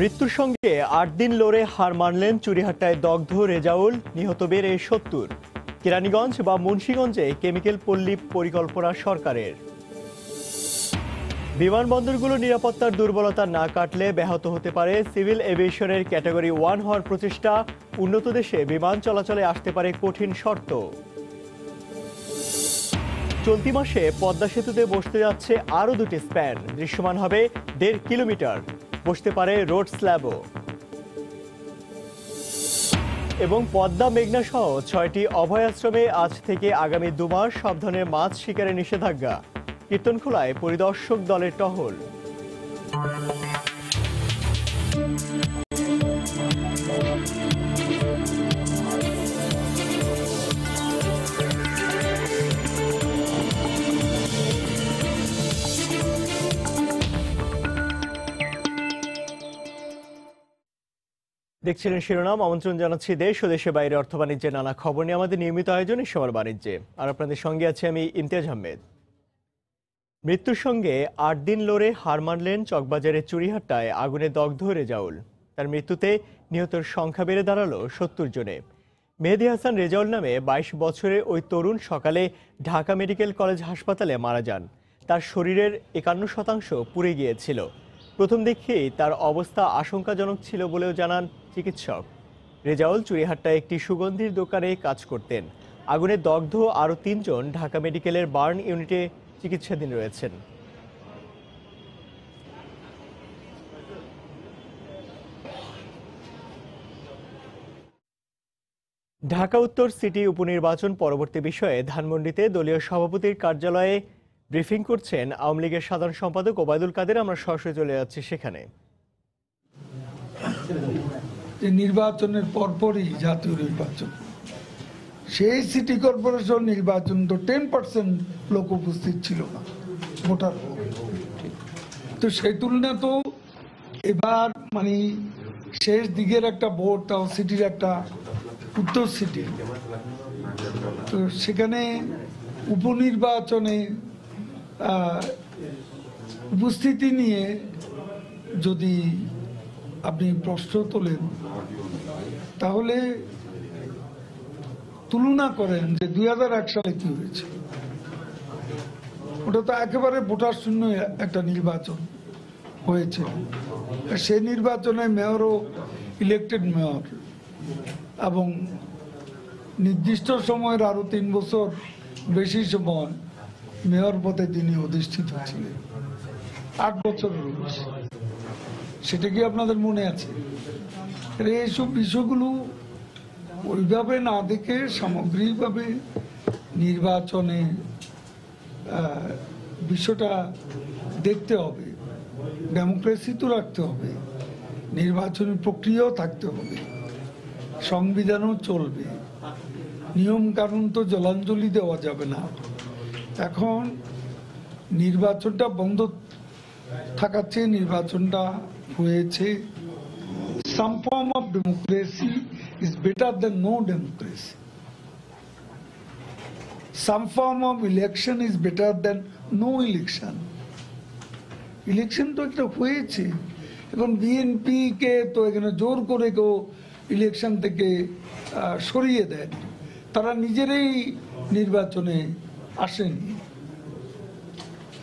মৃত্যুর সঙ্গে আট দিন লড়ে হার মানলেন চুরিহাট্টায় দগ্ধ রেজাউল নিহত বেড়ে সত্তর কেরানীগঞ্জ বা মুন্সীগঞ্জে কেমিক্যাল পল্লী পরিকল্পনা সরকারের বিমানবন্দরগুলো নিরাপত্তার দুর্বলতা না কাটলে ব্যাহত হতে পারে সিভিল এভিয়েশনের ক্যাটাগরি ওয়ান হওয়ার প্রচেষ্টা উন্নত দেশে বিমান চলাচলে আসতে পারে কঠিন শর্ত চলতি মাসে পদ্মা সেতুতে বসতে যাচ্ছে আরও দুটি স্প্যান দৃশ্যমান হবে দেড় কিলোমিটার বসতে পারে রোড স্ল্যাবও এবং পদ্মা মেঘনা সহ ছয়টি অভয়াশ্রমে আজ থেকে আগামী দুমাস সব ধরনের মাছ শিকারে নিষেধাজ্ঞা কীর্তনখোলায় পরিদর্শক দলের টহল দেখছিলেন শিরোনাম আমন্ত্রণ জানাচ্ছি দেশ ও দেশে বাইরে অর্থ বাণিজ্যের নানা খবর নিয়ে আমাদের নিয়মিত আয়োজন সময় বাণিজ্যে আর আপনাদের সঙ্গে আছি আমি ইমতিয়াজ আহমেদ মৃত্যুর সঙ্গে আট দিন লড়ে হার মানলেন চকবাজারের চুরিহাট্টায় আগুনে দগ্ধ রেজাউল তার মৃত্যুতে নিহতের সংখ্যা বেড়ে দাঁড়ালো সত্তর জনে মেহেদি হাসান রেজাউল নামে ২২ বছরের ওই তরুণ সকালে ঢাকা মেডিকেল কলেজ হাসপাতালে মারা যান তার শরীরের একান্ন শতাংশ পুড়ে গিয়েছিল প্রথম দেখেই তার অবস্থা আশঙ্কাজনক ছিল বলেও জানান চিকিৎসক রেজাউল চুরিহাট্টা একটি সুগন্ধির দোকানে কাজ করতেন আগুনে দগ্ধ আরও তিনজন ঢাকা মেডিকেলের বার্ন ইউনিটে চিকিৎসাধীন রয়েছেন ঢাকা উত্তর সিটি উপনির্বাচন পরবর্তী বিষয়ে ধানমন্ডিতে দলীয় সভাপতির কার্যালয়ে ব্রিফিং করছেন আওয়ামী লীগের সাধারণ সম্পাদক ওবায়দুল কাদের আমরা সরাসরি চলে যাচ্ছি সেখানে নির্বাচনের পরপরই জাতীয় নির্বাচন সেই সিটি কর্পোরেশন নির্বাচন তো টেন পার্সেন্ট লোক উপস্থিত ছিল না ভোটার তো সেই তুলনা তো এবার মানে শেষ দিকের একটা ভোট তাও সিটির একটা উত্তর সিটি তো সেখানে উপনির্বাচনে উপস্থিতি নিয়ে যদি আপনি প্রশ্ন তোলেন তাহলে তুলনা করেন যে দুই সালে কি হয়েছে ওটা তো একেবারে ভোটার শূন্য একটা নির্বাচন হয়েছে সে নির্বাচনে মেয়রও ইলেকটেড মেয়র এবং নির্দিষ্ট সময়ের আরও তিন বছর বেশি সময় মেয়র পদে তিনি অধিষ্ঠিত ছিলেন আট বছরের সেটা কি আপনাদের মনে আছে এইসব বিষয়গুলো ওইভাবে না দেখে সামগ্রিকভাবে নির্বাচনে বিষয়টা দেখতে হবে ডেমোক্রেসি তো রাখতে হবে নির্বাচনী প্রক্রিয়াও থাকতে হবে সংবিধানও চলবে নিয়মকানুন তো জলাঞ্জলি দেওয়া যাবে না এখন নির্বাচনটা বন্ধ থাকার চেয়ে নির্বাচনটা হয়েছে some form of democracy is better than no democracy some form of election is better than no election election তো একটা হয়েছে এখন বিএনপিকে তো এখানে জোর করে কেউ ইলেকশন থেকে সরিয়ে দেন তারা নিজেরাই নির্বাচনে আসেনি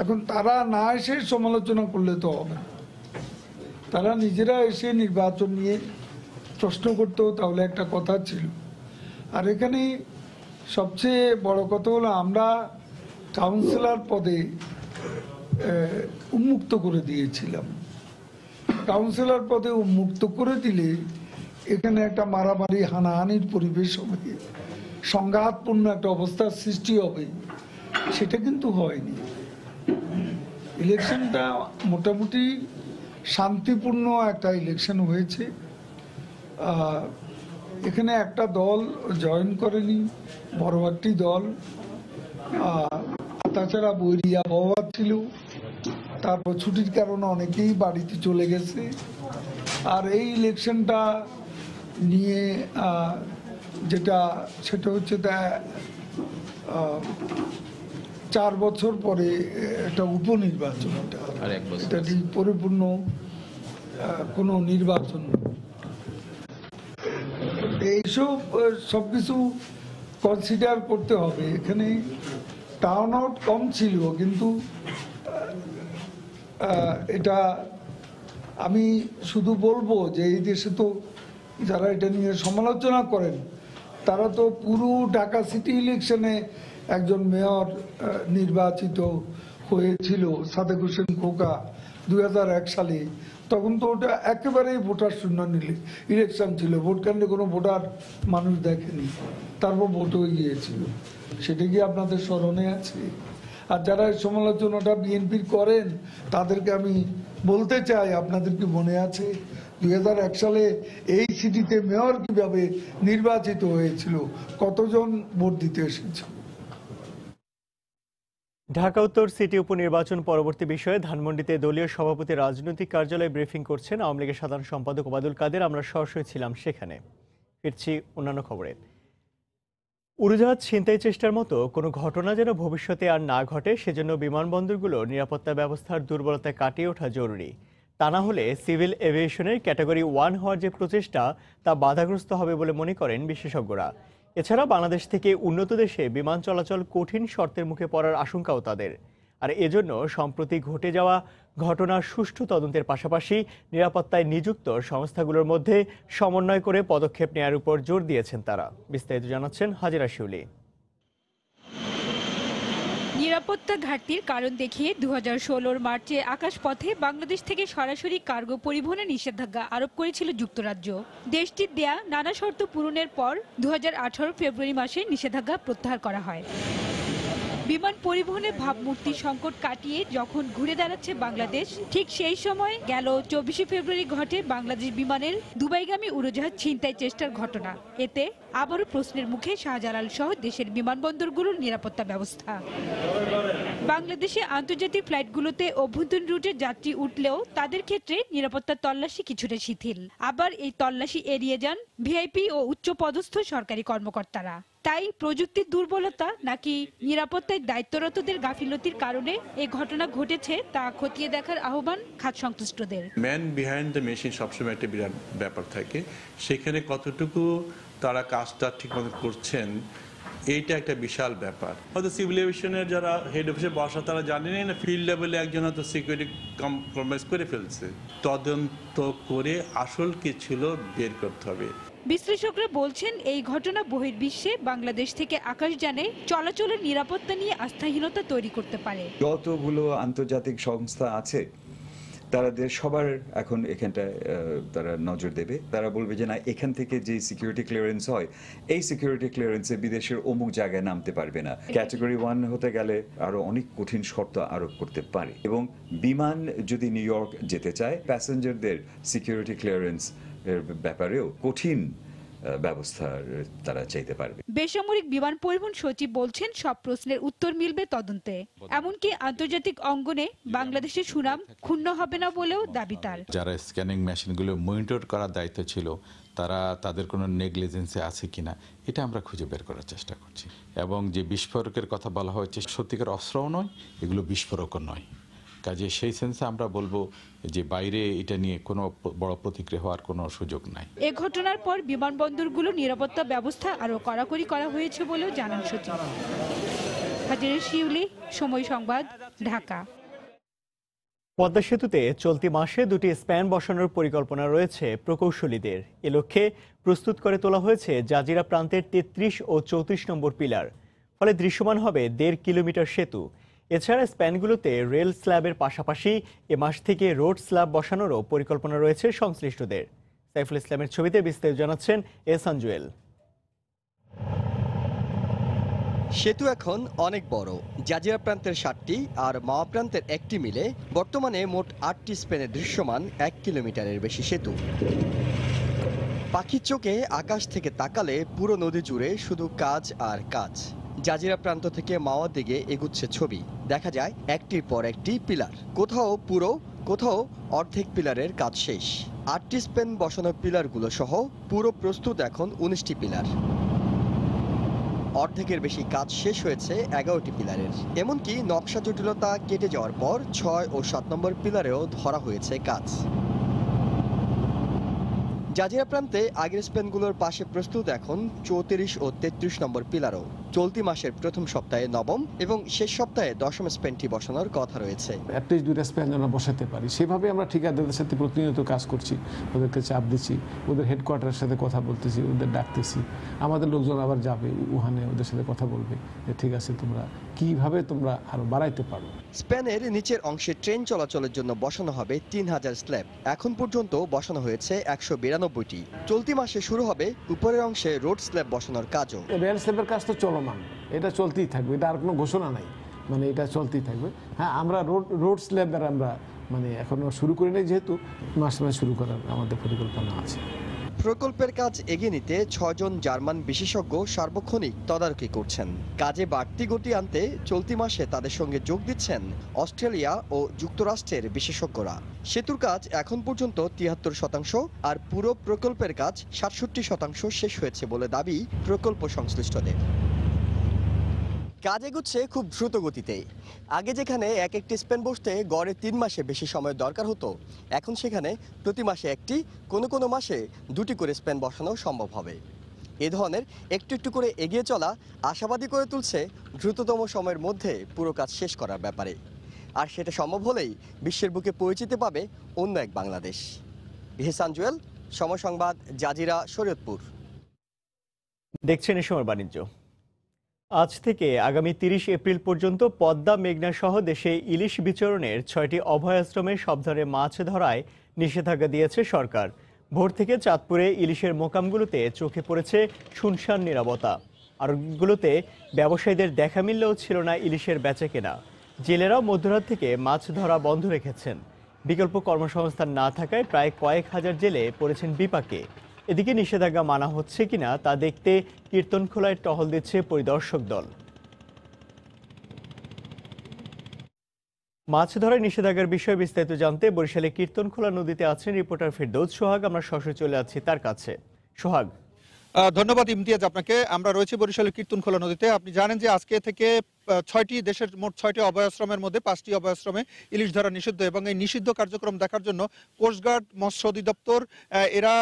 এখন তারা না এসে সমালোচনা করলে তো হবে তারা নিজেরা এসে নির্বাচন নিয়ে প্রশ্ন করতো তাহলে একটা কথা ছিল আর এখানে সবচেয়ে বড় কথা হলো আমরা কাউন্সিলর পদে উন্মুক্ত করে দিয়েছিলাম কাউন্সিলর পদে উন্মুক্ত করে দিলে এখানে একটা মারামারি হানাহানির পরিবেশ হবে সংঘাতপূর্ণ একটা অবস্থার সৃষ্টি হবে সেটা কিন্তু হয়নি ইলেকশনটা মোটামুটি শান্তিপূর্ণ একটা ইলেকশন হয়েছে এখানে একটা দল জয়েন করেনি বড় দল তাছাড়া বৈরিয়া বাবা ছিল তারপর ছুটির কারণে অনেকেই বাড়িতে চলে গেছে আর এই ইলেকশনটা নিয়ে যেটা সেটা হচ্ছে তা চার বছর পরে একটা উপনির্বাচন এটা পরিপূর্ণ কোনো নির্বাচন এইসব সবকিছু কনসিডার করতে হবে এখানে টাউন আউট কম ছিল কিন্তু এটা আমি শুধু বলবো যে এই দেশে তো যারা এটা নিয়ে সমালোচনা করেন তারা তো পুরো ঢাকা সিটি ইলেকশনে একজন মেয়র নির্বাচিত হয়েছিল সাদেক হোসেন খোকা দুই সালে তখন তো ওটা একেবারেই ভোটার শূন্য নিলে ইলেকশন ছিল ভোট কেন্দ্রে কোনো ভোটার মানুষ দেখেনি তারপর ভোট হয়ে গিয়েছিল সেটা কি আপনাদের স্মরণে আছে আর যারা সমালোচনাটা বিএনপির করেন তাদেরকে আমি বলতে চাই আপনাদের কি মনে আছে দুই সালে এই সিটিতে মেয়র কিভাবে নির্বাচিত হয়েছিল কতজন ভোট দিতে এসেছিল ঢাকা উত্তর সিটি উপনির্বাচন পরবর্তী বিষয়ে ধানমন্ডিতে দলীয় সভাপতি রাজনৈতিক কার্যালয়ে ব্রিফিং করছেন আওয়ামী লীগের সাধারণ সম্পাদক ওবায়দুল কাদের আমরা সরাসরি ছিলাম সেখানে ফিরছি অন্যান্য খবরে উড়োজাহাজ ছিনতাই চেষ্টার মতো কোনো ঘটনা যেন ভবিষ্যতে আর না ঘটে সেজন্য বিমানবন্দরগুলোর নিরাপত্তা ব্যবস্থার দুর্বলতা কাটিয়ে ওঠা জরুরি তা না হলে সিভিল এভিয়েশনের ক্যাটাগরি ওয়ান হওয়ার যে প্রচেষ্টা তা বাধাগ্রস্ত হবে বলে মনে করেন বিশেষজ্ঞরা এছাড়া বাংলাদেশ থেকে উন্নত দেশে বিমান চলাচল কঠিন শর্তের মুখে পড়ার আশঙ্কাও তাদের আর এজন্য সম্প্রতি ঘটে যাওয়া ঘটনার সুষ্ঠু তদন্তের পাশাপাশি নিরাপত্তায় নিযুক্ত সংস্থাগুলোর মধ্যে সমন্বয় করে পদক্ষেপ নেয়ার উপর জোর দিয়েছেন তারা বিস্তারিত জানাচ্ছেন হাজিরা শিউলি নিরাপত্তা ঘাটতির কারণ দেখিয়ে দু হাজার ষোলোর মার্চে আকাশপথে বাংলাদেশ থেকে সরাসরি কার্গো পরিবহনে নিষেধাজ্ঞা আরোপ করেছিল যুক্তরাজ্য দেশটির দেয়া নানা শর্ত পূরণের পর দু ফেব্রুয়ারি মাসে নিষেধাজ্ঞা প্রত্যাহার করা হয় বিমান পরিবহনে ভাবমূর্তি সংকট কাটিয়ে যখন ঘুরে দাঁড়াচ্ছে বাংলাদেশ ঠিক সেই সময় গেল চব্বিশে ফেব্রুয়ারি ঘটে বাংলাদেশ বিমানের দুবাইগামী উড়োজাহাজ ছিনতাই চেষ্টার ঘটনা এতে আবারও প্রশ্নের মুখে শাহজালাল সহ দেশের বিমানবন্দরগুলোর নিরাপত্তা ব্যবস্থা বাংলাদেশে আন্তর্জাতিক ফ্লাইটগুলোতে অভ্যন্তরীণ রুটের যাত্রী উঠলেও তাদের ক্ষেত্রে নিরাপত্তার তল্লাশি কিছুটা শিথিল আবার এই তল্লাশি এড়িয়ে যান ভিআইপি ও উচ্চ পদস্থ সরকারি কর্মকর্তারা তাই প্রযুক্তির দুর্বলতা নাকি নিরাপত্তায় দায়িত্বরতদের গাফিলতির কারণে এই ঘটনা ঘটেছে তা খতিয়ে দেখার আহ্বান খাত সংশ্লিষ্টদের ম্যান বিহাইন্ড দ্য মেশিন সবসময় একটা বিরাট ব্যাপার থাকে সেখানে কতটুকু তারা কাজটা ঠিকমতো করছেন এইটা একটা বিশাল ব্যাপার হয়তো সিভিল এভিয়েশনের যারা হেড অফিসে বসা তারা জানে না ফিল্ড লেভেলে একজন হয়তো সিকিউরিটি কম্প্রোমাইজ করে ফেলছে তদন্ত করে আসল কি ছিল বের করতে হবে বিশ্লেষকরা বলছেন এই ঘটনা বহির্বিশ্বে বাংলাদেশ থেকে আকাশযানে চলাচলের নিরাপত্তা নিয়ে আস্থাহীনতা তৈরি করতে পারে যতগুলো আন্তর্জাতিক সংস্থা আছে তারাদের সবার এখন এখানটায় তারা নজর দেবে তারা বলবে যে না এখান থেকে যে সিকিউরিটি ক্লিয়ারেন্স হয় এই সিকিউরিটি ক্লিয়ারেন্সে বিদেশের অমুক জায়গায় নামতে পারবে না ক্যাটাগরি ওয়ান হতে গেলে আরো অনেক কঠিন শর্ত আরোপ করতে পারে এবং বিমান যদি নিউ ইয়র্ক যেতে চায় প্যাসেঞ্জারদের সিকিউরিটি ক্লিয়ারেন্স এর ব্যাপারেও কঠিন ব্যবস্থা তারা চাইতে পারবে বেসামরিক বিমান পরিবহন সচিব বলছেন সব প্রশ্নের উত্তর মিলবে তদন্তে এমনকি আন্তর্জাতিক অঙ্গনে বাংলাদেশের সুনাম ক্ষুণ্ণ হবে না বলেও দাবি তার যারা স্ক্যানিং মেশিনগুলো মনিটর করার দায়িত্ব ছিল তারা তাদের কোনো নেগলিজেন্সে আছে কিনা এটা আমরা খুঁজে বের করার চেষ্টা করছি এবং যে বিস্ফোরকের কথা বলা হয়েছে সত্যিকার অস্ত্রও নয় এগুলো বিস্ফোরকও নয় কাজে সেই সেন্সে আমরা বলবো যে বাইরে এটা নিয়ে কোনো বড় প্রতিক্রিয়া হওয়ার কোনো সুযোগ নাই এ ঘটনার পর বিমানবন্দরগুলো নিরাপত্তা ব্যবস্থা আরও কড়াকড়ি করা হয়েছে বলেও জানান সচিব হাজির শিউলি সময় সংবাদ ঢাকা পদ্মা সেতুতে চলতি মাসে দুটি স্প্যান বসানোর পরিকল্পনা রয়েছে প্রকৌশলীদের এ লক্ষ্যে প্রস্তুত করে তোলা হয়েছে জাজিরা প্রান্তের তেত্রিশ ও চৌত্রিশ নম্বর পিলার ফলে দৃশ্যমান হবে দেড় কিলোমিটার সেতু এছাড়া স্প্যানগুলোতে রেল স্ল্যাবের পাশাপাশি এ মাস থেকে রোড স্ল্যাব বসানোরও পরিকল্পনা রয়েছে সংশ্লিষ্টদের সাইফুল ইসলামের ছবিতে বিস্তারিত জানাচ্ছেন এসান জুয়েল সেতু এখন অনেক বড় জাজিরা প্রান্তের সাতটি আর মাওয়া প্রান্তের একটি মিলে বর্তমানে মোট আটটি স্পেনে দৃশ্যমান এক কিলোমিটারের বেশি সেতু পাখির চোখে আকাশ থেকে তাকালে পুরো নদী জুড়ে শুধু কাজ আর কাজ জাজিরা প্রান্ত থেকে মাওয়ার দিকে এগুচ্ছে ছবি দেখা যায় একটির পর একটি পিলার কোথাও পুরো কোথাও অর্ধেক পিলারের কাজ শেষ আটটি স্পেন বসানো পিলারগুলো সহ পুরো প্রস্তুত এখন উনিশটি পিলার অর্ধেকের বেশি কাজ শেষ হয়েছে এগারোটি পিলারের এমনকি নকশা জটিলতা কেটে যাওয়ার পর ছয় ও সাত নম্বর পিলারেও ধরা হয়েছে কাজ জাজিরা প্রান্তে আগের স্পেনগুলোর পাশে প্রস্তুত এখন চৌত্রিশ ও তেত্রিশ নম্বর পিলারও চলতি মাসের প্রথম সপ্তাহে নবম এবং শেষ সপ্তাহে দশম স্পেনটি বসানোর কথা রয়েছে অ্যাটলিস্ট দুইটা বসাতে পারি সেভাবে আমরা ঠিকাদারদের সাথে প্রতিনিয়ত কাজ করছি ওদেরকে চাপ দিচ্ছি ওদের হেডকোয়ার্টারের সাথে কথা বলতেছি ওদের ডাকতেছি আমাদের লোকজন আবার যাবে উহানে ওদের সাথে কথা বলবে যে ঠিক আছে তোমরা কিভাবে তোমরা আরো বাড়াইতে পারো স্পেনের নিচের অংশে ট্রেন চলাচলের জন্য বসানো হবে তিন হাজার স্ল্যাব এখন পর্যন্ত বসানো হয়েছে একশো বিরানব্বইটি চলতি মাসে শুরু হবে উপরের অংশে রোড স্ল্যাব বসানোর কাজও রেল স্ল্যাবের কাজ তো চলো চলমান এটা চলতেই থাকবে এটা আর কোনো ঘোষণা নাই মানে এটা চলতেই থাকবে হ্যাঁ আমরা রোড রোড স্ল্যাবের আমরা মানে এখনও শুরু করি নাই যেহেতু মাস মাস শুরু করার আমাদের পরিকল্পনা আছে প্রকল্পের কাজ এগিয়ে নিতে ছজন জার্মান বিশেষজ্ঞ সার্বক্ষণিক তদারকি করছেন কাজে বাড়তি গতি আনতে চলতি মাসে তাদের সঙ্গে যোগ দিচ্ছেন অস্ট্রেলিয়া ও যুক্তরাষ্ট্রের বিশেষজ্ঞরা সেতুর কাজ এখন পর্যন্ত তিয়াত্তর শতাংশ আর পুরো প্রকল্পের কাজ সাতষট্টি শতাংশ শেষ হয়েছে বলে দাবি প্রকল্প সংশ্লিষ্টদের কাজ এগুচ্ছে খুব দ্রুত গতিতে আগে যেখানে এক একটি স্পেন বসতে গড়ে তিন মাসে বেশি সময় দরকার হতো এখন সেখানে প্রতি মাসে একটি কোনো কোনো মাসে দুটি করে স্পেন বসানো সম্ভব হবে এ ধরনের একটু একটু করে এগিয়ে চলা আশাবাদী করে তুলছে দ্রুততম সময়ের মধ্যে পুরো কাজ শেষ করার ব্যাপারে আর সেটা সম্ভব হলেই বিশ্বের বুকে পরিচিতি পাবে অন্য এক বাংলাদেশ ভেসান জুয়েল সময় সংবাদ জাজিরা শরীয়তপুর দেখছেন এ সময় বাণিজ্য আজ থেকে আগামী তিরিশ এপ্রিল পর্যন্ত পদ্মা মেঘনা সহ দেশে ইলিশ বিচরণের ছয়টি অভয়াশ্রমে সব ধরনের মাছ ধরায় নিষেধাজ্ঞা দিয়েছে সরকার ভোর থেকে চাঁদপুরে ইলিশের মোকামগুলোতে চোখে পড়েছে শুনশান নিরাপত্তা আরগুলোতে ব্যবসায়ীদের দেখা মিললেও ছিল না ইলিশের বেচা কেনা জেলেরাও মধ্যরাত থেকে মাছ ধরা বন্ধ রেখেছেন বিকল্প কর্মসংস্থান না থাকায় প্রায় কয়েক হাজার জেলে পড়েছেন বিপাকে এদিকে নিষেধাজ্ঞা মানা হচ্ছে কিনা তা দেখতে খোলায় টহল দিচ্ছে পরিদর্শক দল মাছ ধরার নিষেধাজ্ঞার বিষয়ে বিস্তারিত জানতে বরিশালে কীর্তনখোলা নদীতে আছেন রিপোর্টার ফেরদৌদ সোহাগ আমরা সরাসরি চলে আছি তার কাছে সোহাগ ধন্যবাদ ইমতিয়াজ আপনাকে আমরা রয়েছি বরিশালের কীর্তনখোলা নদীতে আপনি জানেন যে আজকে থেকে ছয়টি দেশের মোট ছয়টি অভয়াশ্রমের মধ্যে পাঁচটি অভয়াশ্রমে ইলিশ ধরা নিষিদ্ধ এবং এই নিষিদ্ধ কার্যক্রম দেখার জন্য কোস্টগার্ড মৎস্য অধিদপ্তর এরা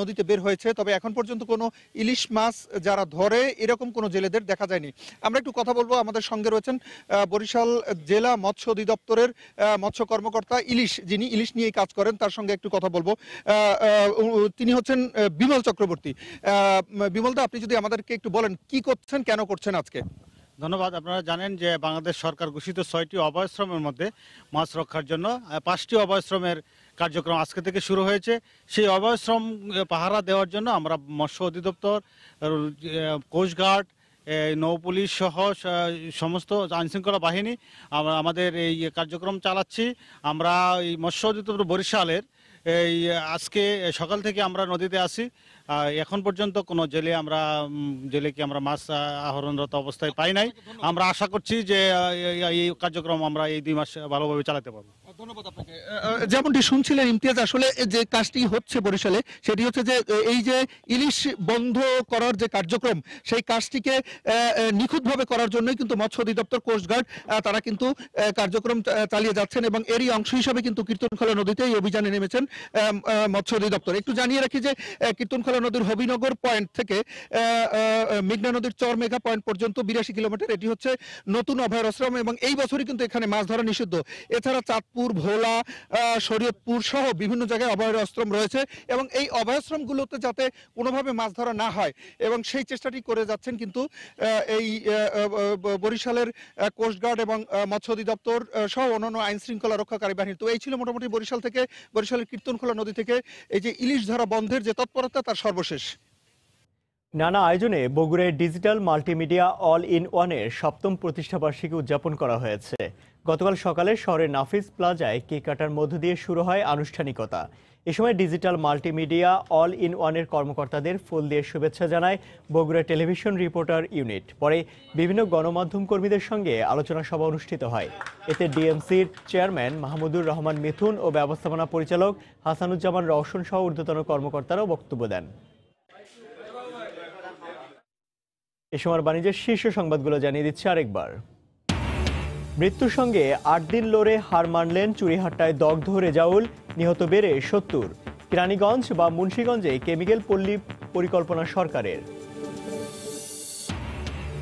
নদীতে বের হয়েছে তবে এখন পর্যন্ত কোনো ইলিশ মাছ যারা ধরে এরকম কোনো জেলেদের দেখা যায়নি আমরা একটু কথা বলবো আমাদের সঙ্গে রয়েছেন বরিশাল জেলা মৎস্য অধিদপ্তরের মৎস্য কর্মকর্তা ইলিশ যিনি ইলিশ নিয়ে কাজ করেন তার সঙ্গে একটু কথা বলবো তিনি হচ্ছেন বিমল চক্রবর্তী বিমলদা আপনি যদি আমাদেরকে একটু বলেন কি করছেন কেন করছেন আজকে ধন্যবাদ আপনারা জানেন যে বাংলাদেশ সরকার ঘোষিত ছয়টি অভয়শ্রমের মধ্যে মাছ রক্ষার জন্য পাঁচটি অভয়শ্রমের কার্যক্রম আজকে থেকে শুরু হয়েছে সেই অভয়শ্রম পাহারা দেওয়ার জন্য আমরা মৎস্য অধিদপ্তর কোস্টগার্ড নৌপুলিশ সহ সমস্ত আইনশৃঙ্খলা বাহিনী আমরা আমাদের এই কার্যক্রম চালাচ্ছি আমরা এই মৎস্য অধিদপ্তর বরিশালের এই আজকে সকাল থেকে আমরা নদীতে আসি এখন পর্যন্ত কোনো জেলে আমরা জেলেকে আমরা মাছ আহরণরত অবস্থায় পাই নাই আমরা আশা করছি যে এই কার্যক্রম আমরা এই দুই মাস ভালোভাবে চালাতে পারবো ধন্যবাদ আপনাকে যেমনটি শুনছিলেন ইমতিয়াজ আসলে যে কাজটি হচ্ছে বরিশালে সেটি হচ্ছে যে এই যে ইলিশ বন্ধ করার যে কার্যক্রম সেই কাজটিকে নিখুঁতভাবে করার জন্যই কিন্তু মৎস্য অধিদপ্তর কোস্টগার্ড তারা কিন্তু কার্যক্রম চালিয়ে যাচ্ছেন এবং এরই অংশ হিসাবে কিন্তু কীর্তনখোলা নদীতে এই অভিযানে নেমেছেন মৎস্য অধিদপ্তর একটু জানিয়ে রাখি যে কীর্তনখোলা নদীর হবিনগর পয়েন্ট থেকে মেঘনা নদীর চর মেঘা পয়েন্ট পর্যন্ত বিরাশি কিলোমিটার এটি হচ্ছে নতুন অভয়াশ্রম এবং এই বছরই কিন্তু এখানে মাছ ধরা নিষিদ্ধ এছাড়া চাঁদপুর চাঁদপুর ভোলা শরীয়তপুর সহ বিভিন্ন জায়গায় অভয়াশ্রম রয়েছে এবং এই অভয়াশ্রমগুলোতে যাতে কোনোভাবে মাছ ধরা না হয় এবং সেই চেষ্টাটি করে যাচ্ছেন কিন্তু এই বরিশালের কোস্টগার্ড এবং মৎস্য অধিদপ্তর সহ অন্যান্য আইন শৃঙ্খলা রক্ষাকারী বাহিনী তো এই ছিল মোটামুটি বরিশাল থেকে বরিশালের কীর্তনখোলা নদী থেকে এই যে ইলিশ ধরা বন্ধের যে তৎপরতা তার সর্বশেষ নানা আয়োজনে বগুড়ায় ডিজিটাল মাল্টিমিডিয়া অল ইন ওয়ানের সপ্তম প্রতিষ্ঠাবার্ষিকী উদযাপন করা হয়েছে গতকাল সকালে শহরের নাফিস প্লাজায় কেক কাটার মধ্য দিয়ে শুরু হয় আনুষ্ঠানিকতা এ সময় ডিজিটাল মাল্টিমিডিয়া অল ইন ওয়ানের কর্মকর্তাদের ফুল দিয়ে শুভেচ্ছা জানায় বগুড়া টেলিভিশন রিপোর্টার ইউনিট পরে বিভিন্ন গণমাধ্যম কর্মীদের সঙ্গে আলোচনা সভা অনুষ্ঠিত হয় এতে ডিএমসির চেয়ারম্যান মাহমুদুর রহমান মিথুন ও ব্যবস্থাপনা পরিচালক হাসানুজ্জামান রওশন সহ ঊর্ধ্বতন কর্মকর্তারও বক্তব্য দেন এ সময় বাণিজ্যের শীর্ষ সংবাদগুলো জানিয়ে দিচ্ছে আরেকবার মৃত্যুর সঙ্গে আট দিন লড়ে হার মানলেন চুরিহাট্টায় দগ্ধ রেজাউল নিহত বেড়ে সত্তর কিরানীগঞ্জ বা মুন্সীগঞ্জে কেমিক্যাল পল্লী পরিকল্পনা সরকারের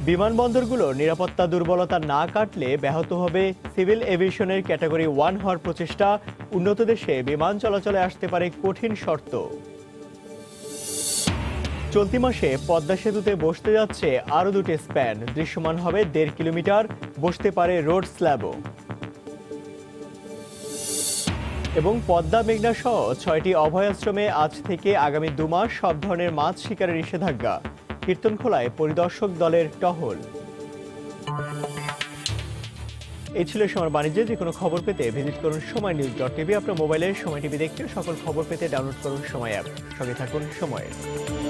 বিমানবন্দরগুলোর নিরাপত্তা দুর্বলতা না কাটলে ব্যাহত হবে সিভিল এভিয়েশনের ক্যাটাগরি ওয়ান হওয়ার প্রচেষ্টা উন্নত দেশে বিমান চলাচলে আসতে পারে কঠিন শর্ত চলতি মাসে পদ্মা সেতুতে বসতে যাচ্ছে আরও দুটি স্প্যান দৃশ্যমান হবে দেড় কিলোমিটার বসতে পারে রোড স্ল্যাবও এবং পদ্মা মেঘনা সহ ছয়টি অভয়াশ্রমে আজ থেকে আগামী দুমাস সব ধরনের মাছ শিকারের নিষেধাজ্ঞা কীর্তনখোলায় পরিদর্শক দলের টহল এই ছিল সময় বাণিজ্যে যে কোনো খবর পেতে ভিজিট করুন সময় নিউজ ডট টিভি আপনার মোবাইলে সময় টিভি দেখতে সকল খবর পেতে ডাউনলোড করুন সময় অ্যাপ সঙ্গে থাকুন সময়